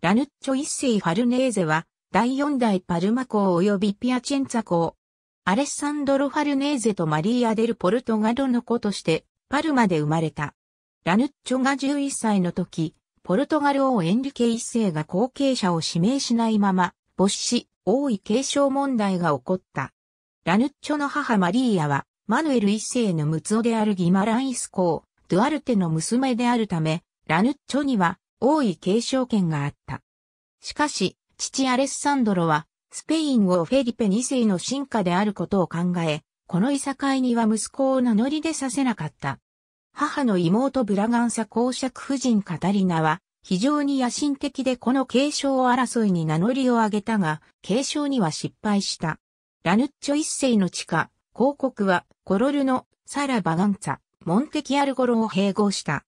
ラヌッチョ一世ファルネーゼは、第四代パルマ公及びピアチェンツァ公。アレッサンドロ・ファルネーゼとマリーア・デル・ポルトガドの子として、パルマで生まれた。ラヌッチョが11歳の時、ポルトガル王エンリケ一世が後継者を指名しないまま、母し、王位継承問題が起こった。ラヌッチョの母マリーアは、マヌエル一世のムツオであるギマランイス公、ドゥアルテの娘であるため、ラヌッチョには、王位継承権があった。しかし、父アレッサンドロは、スペイン王フェリペ2世の進化であることを考え、このいさかいには息子を名乗り出させなかった。母の妹ブラガンサ公爵夫人カタリナは、非常に野心的でこの継承争いに名乗りを上げたが、継承には失敗した。ラヌッチョ一世の地下、広告は、コロルノ、サラ・バガンツァ、モンテキアルゴロを併合した。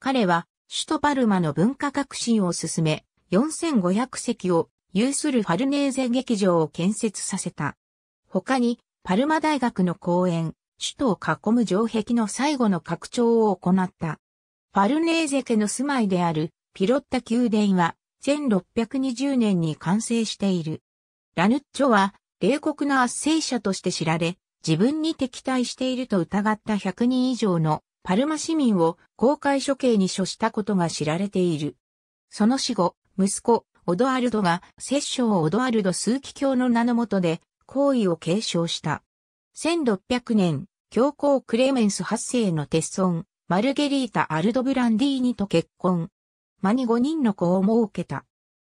彼は、首都パルマの文化革新を進め、4500席を有するファルネーゼ劇場を建設させた。他に、パルマ大学の公園、首都を囲む城壁の最後の拡張を行った。ファルネーゼ家の住まいであるピロッタ宮殿は1620年に完成している。ラヌッチョは冷酷な圧政者として知られ、自分に敵対していると疑った100人以上のパルマ市民を公開処刑に処したことが知られている。その死後、息子、オドアルドが、摂政オドアルド数奇教の名の下で、行為を継承した。1600年、教皇クレメンス8世の鉄孫、マルゲリータ・アルドブランディーニと結婚。間に5人の子を設けた。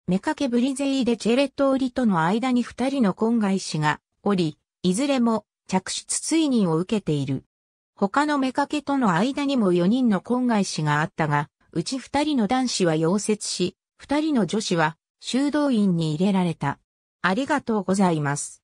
メカケブリゼイでチェレトーリとの間に2人の婚外子がおり、いずれも着出追認を受けている。他の妾との間にも4人の婚外子があったが、うち2人の男子は溶接し、2人の女子は修道院に入れられた。ありがとうございます。